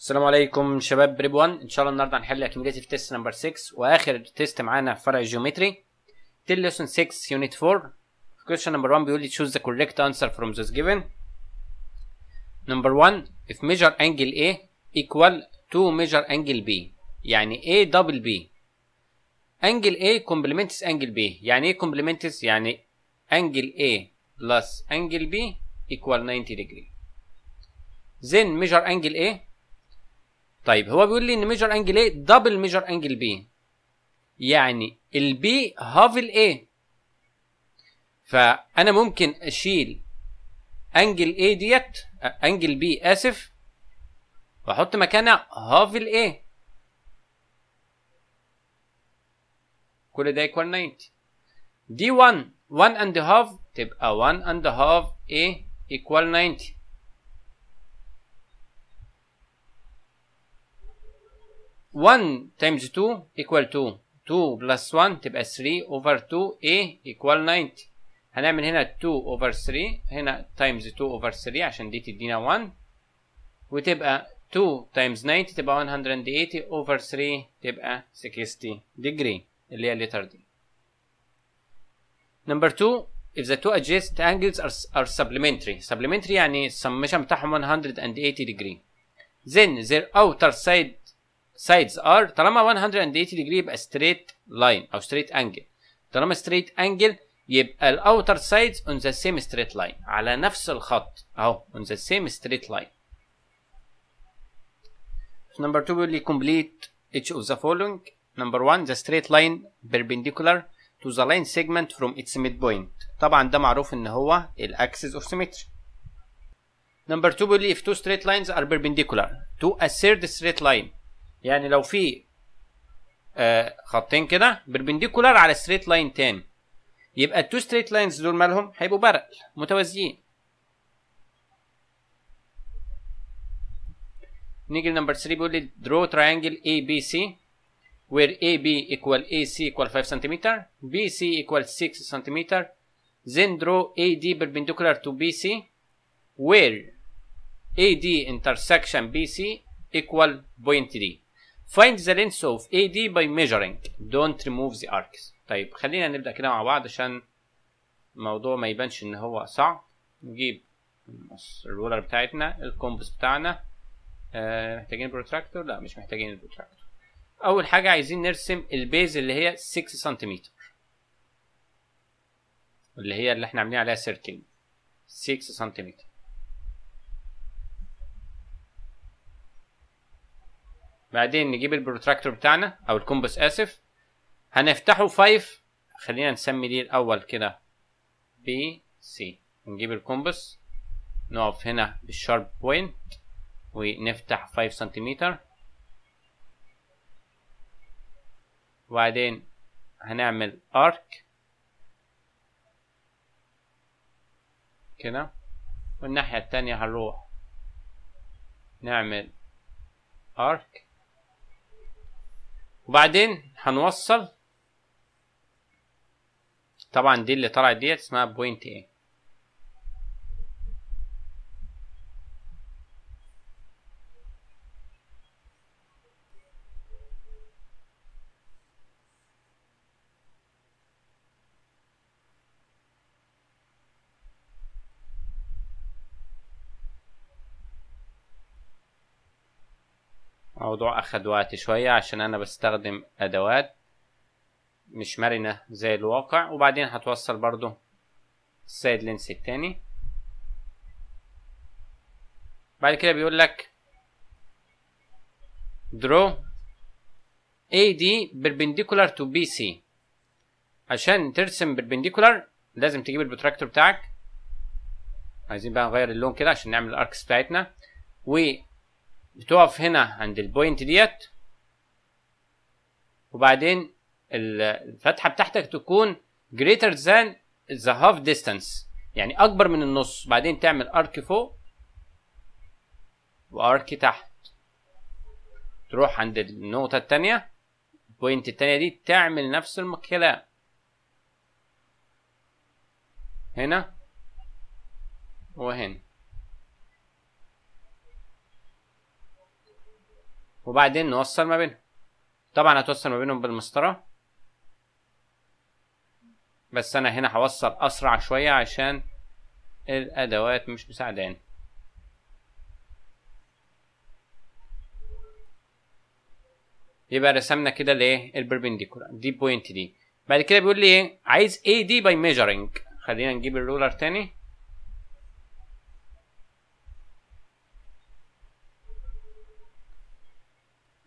السلام عليكم شباب بريب 1 ان شاء الله النهارده هنحل اكيميليتيف تيست نمبر 6 واخر تيست معانا في فرع الجيومتري تيل ليسون 6 يونت 4 كويشن نمبر 1 بيقول لي تشوز ذا كوريكت انسر فروم ذيس جيفن نمبر 1 if measure angle A equal to measure angle B يعني A double B angle A complements angle B يعني ايه complements يعني angle A plus angle B equal 90 degree then measure angle A طيب هو بيقول لي ان ميجر انجل ايه دبل ميجر انجل بي يعني البي هاف الاي فانا ممكن اشيل انجل ايه ديت انجل بي اسف واحط مكانها هاف الاي كل ده يكوال 90 دي 1 1 اند هاف تبقى 1 اند هاف ايه يكوال 90 1 times 2 equal to 2 plus 1 تبقى 3 over 2 A equal 90 هنعمل هنا 2 over 3 هنا times 2 over 3 عشان دي تدينا 1 وتبقى uh, 2 times 90 تبقى 180 over 3 تبقى uh, 60 degree اللي هي الليتر دي number 2 if the two adjacent angles are, are supplementary supplementary يعني summation بتاعهم 180 degree then their outer side سايدز ار طالما 180 ديجري يبقى ستريت لاين او ستريت انجل طالما ستريت انجل يبقى الاوتر سايدز اون ذا سيم ستريت لاين على نفس الخط اهو اون ذا سيم ستريت لاين نمبر 2 بيقول لي كومبليت اتش اوف ذا فولوينج نمبر 1 ذا ستريت لاين بيربنديكولار تو ذا لاين سيجمنت فروم اتس ميد بوينت طبعا ده معروف ان هو الاكسس اوف سيمتري نمبر 2 بيقول لي اف تو ستريت لاينز ار بيربنديكولار تو ا ثيرد ستريت لاين يعني لو في آه خطين كده بربنديكولار على ستريت لاين تاني يبقى التو ستريت لاينز دول مالهم هيبقوا برق متوازيين نيجي لنمبر 3 بيقول لي درو تراينجل اي بي سي وير اي بي ايكوال اي سي ايكوال 5 سنتيمتر بي سي ايكوال 6 سنتيمتر زين درو اي دي بربنديكولار تو بي سي وير اي دي انترسكشن بي سي ايكوال بوينت دي find the length of AD by measuring don't remove the arcs طيب خلينا نبدأ كده مع بعض عشان الموضوع ما يبانش ان هو صعب نجيب الرولر بتاعتنا الكومبس بتاعنا آه، محتاجين بروتراكتور لا مش محتاجين البروتراكتور اول حاجة عايزين نرسم البيز اللي هي 6 سنتيمتر اللي هي اللي احنا عاملين عليها سيركل 6 سنتيمتر بعدين نجيب البروتراكتور بتاعنا او الكومبوس اسف هنفتحه 5 خلينا نسمي دي الاول كده بي سي نجيب الكومبوس نقف هنا بالشارب بوينت ونفتح 5 سنتيمتر وبعدين هنعمل ارك كده والناحية التانية هنروح نعمل ارك وبعدين هنوصل طبعا دي اللي طلعت ديت اسمها بوينت A الموضوع وقت شوية عشان أنا بستخدم أدوات مش مرنة زي الواقع وبعدين هتوصل برضو السايد لينس التاني بعد كده بيقول لك draw AD perpendicular to BC عشان ترسم perpendicular لازم تجيب البروتراكتور بتاعك عايزين بقى نغير اللون كده عشان نعمل الاركس بتاعتنا و بتقف هنا عند البوينت ديت وبعدين الفتحه بتاعتك تكون greater than the half distance يعني اكبر من النص بعدين تعمل ارك فوق وارك تحت تروح عند النقطه الثانيه البوينت الثانيه دي تعمل نفس الكلام هنا وهنا وبعدين نوصل ما بينهم طبعا هتوصل ما بينهم بالمسطرة بس انا هنا هوصل اسرع شوية عشان الادوات مش مساعداني يبقى رسمنا كده الايه البربنديكولار دي بوينت دي بعد كده بيقول لي ايه عايز اي دي باي ميجرنج خلينا نجيب الرولر تاني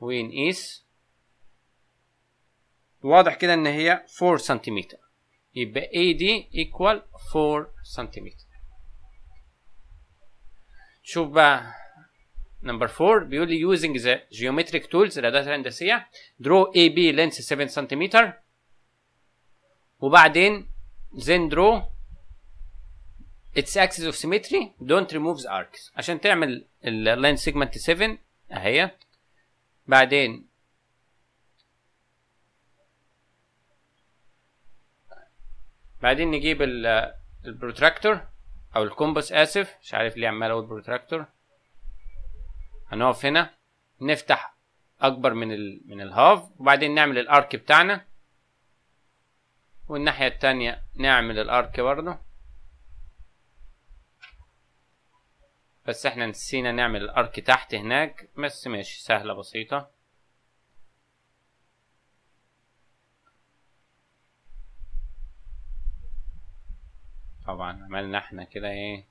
ونقيس واضح كده ان هي 4 سنتيمتر يبقى AD equal 4 سنتيمتر شوف بقى نمبر 4 بيقول لي using the geometric tools الادوات الهندسيه draw AB length 7 سنتيمتر وبعدين then draw its axis of symmetry don't remove the arcs عشان تعمل اللاين سيجمنت 7 اهي بعدين بعدين نجيب البروتراكتور او الكومبوس اسف مش عارف ليه عمال اقول بروتراكتور هنقف هنا نفتح اكبر من ال من الهاف وبعدين نعمل الارك بتاعنا والناحيه التانية نعمل الارك برضه بس احنا نسينا نعمل الارك تحت هناك بس ماشي سهلة بسيطة طبعا عملنا احنا كده ايه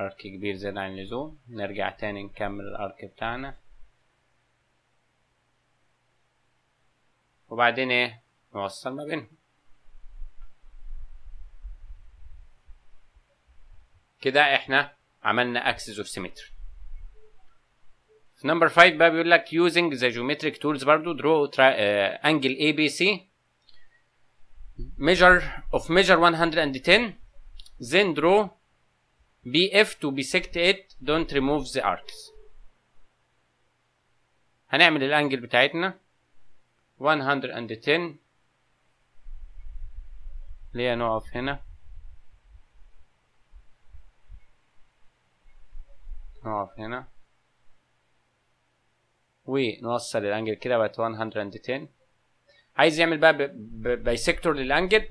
ارك كبير زيادة عن اللزوم نرجع تاني نكمل الارك بتاعنا وبعدين ايه نوصل ما بينهم كده احنا عملنا اكسس اوف سيمتري في نمبر 5 بقى بيقول لك using the geometric tools برضو draw tra- uh, angle ABC measure of measure 110 then draw BF to bisect it don't remove the arcs هنعمل الانجل بتاعتنا 110 ليه نقف هنا نقف هنا ونوصل الانجل كده بقت 110 عايز يعمل بقى بايسكتور للانجل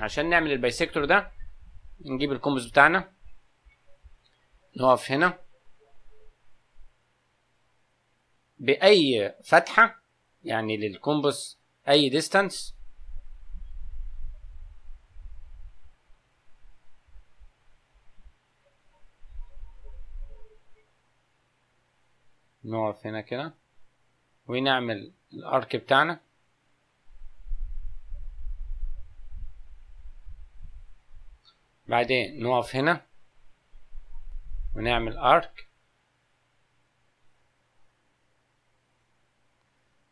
عشان نعمل البايسكتور ده نجيب الكومبوز بتاعنا نقف هنا باي فتحه يعني للكومبوس اي ديستانس نقف هنا كده ونعمل الارك بتاعنا بعدين نقف هنا ونعمل ارك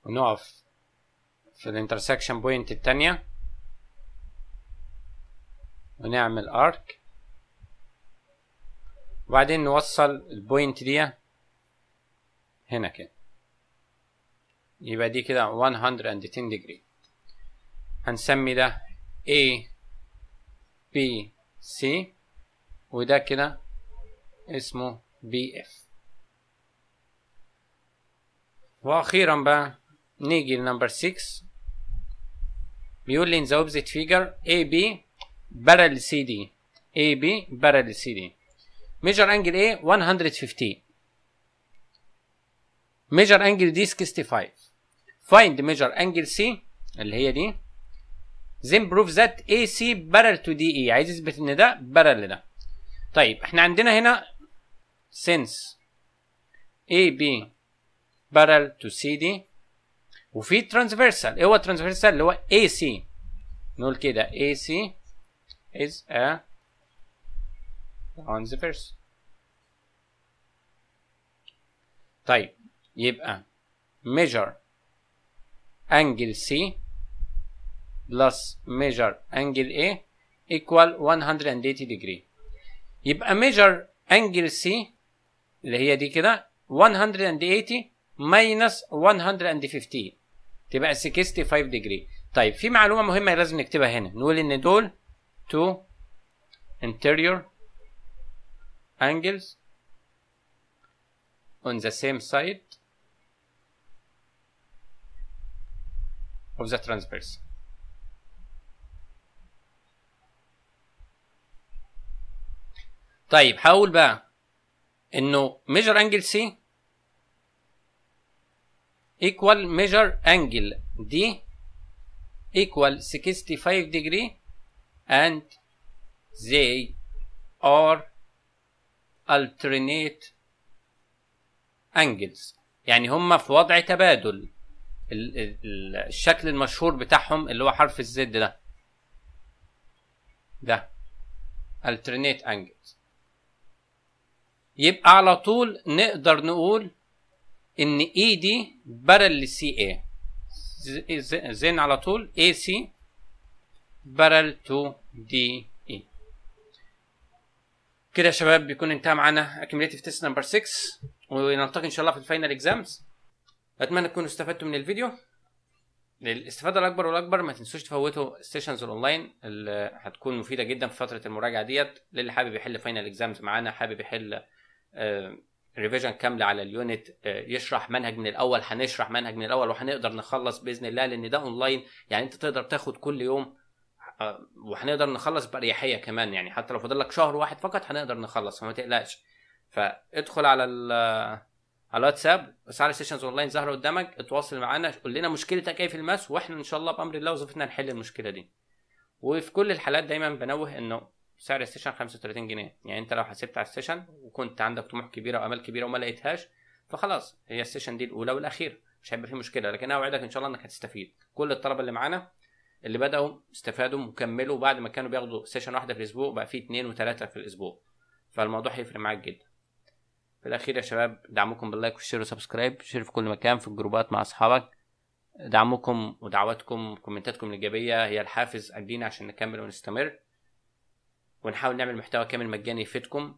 ونقف في الانترسكشن بوينت التانية ونعمل ارك وبعدين نوصل البوينت دي هنا كده يبقى دي كده 110 degree هنسمي ده A B C وده كده اسمه BF واخيرا بقى نيجي لنمبر 6 بيقول لي in the opposite figure AB parallel CD AB parallel CD measure angle A 150 ميجر انجل دي 65 فايند ميجر انجل سي اللي هي دي then prove that AC parallel to DE عايز يثبت ان ده parallel لده طيب احنا عندنا هنا since AB parallel to CD وفي transversal ايه هو transversal اللي هو AC نقول كده AC is a transversal طيب يبقى measure angle C plus measure angle A equal 180 degree يبقى measure angle C اللي هي دي كده 180 minus 150 تبقى 65 degree طيب في معلومة مهمة لازم نكتبها هنا نقول إن دول two interior angles on the same side of the transverse. طيب حاول بقى انه measure angle C equal measure angle D equal 65 degree and they are alternate angles يعني هما في وضع تبادل الشكل المشهور بتاعهم اللي هو حرف الزد ده ده alternate angles يبقى على طول نقدر نقول ان اي e دي بارل لسي اي زين على طول اي سي بارل تو دي اي كده يا شباب بيكون انتهى معانا accumulative test number 6 ونلتقي ان شاء الله في الفاينل اكزامز اتمنى تكونوا استفدتوا من الفيديو للاستفاده الاكبر والاكبر ما تنسوش تفوتوا السيشنز الاونلاين اللي هتكون مفيده جدا في فتره المراجعه ديت للي حابب يحل فاينل اكزامز معانا حابب يحل ريفيجن آه، كامله على اليونت آه، يشرح منهج من الاول هنشرح منهج من الاول وهنقدر نخلص باذن الله لان ده اونلاين يعني انت تقدر تاخد كل يوم آه، وهنقدر نخلص باريحيه كمان يعني حتى لو فاضل لك شهر واحد فقط هنقدر نخلص فما تقلقش فادخل على على الواتساب اسعار سيشنز اونلاين ظاهره قدامك اتواصل معانا قول لنا مشكلتك ايه في الماس واحنا ان شاء الله بامر الله وظيفتنا نحل المشكله دي وفي كل الحالات دايما بنوه انه سعر السيشن 35 جنيه يعني انت لو حسبت على السيشن وكنت عندك طموح كبيره وامال كبيره وما لقيتهاش فخلاص هي السيشن دي الاولى والاخيره مش هيبقى في مشكله لكن انا اوعدك ان شاء الله انك هتستفيد كل الطلبه اللي معانا اللي بداوا استفادوا وكملوا بعد ما كانوا بياخدوا سيشن واحده في الاسبوع بقى في اثنين وثلاثه في الاسبوع فالموضوع هيفرق معاك جدا في الاخير يا شباب دعمكم باللايك والشير وسبسكرايب شير في كل مكان في الجروبات مع اصحابك دعمكم ودعواتكم كومنتاتكم الايجابيه هي الحافز قدينا عشان نكمل ونستمر ونحاول نعمل محتوى كامل مجاني يفيدكم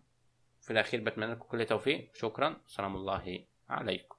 في الاخير بتمنى لكم كل توفيق شكرا سلام الله عليكم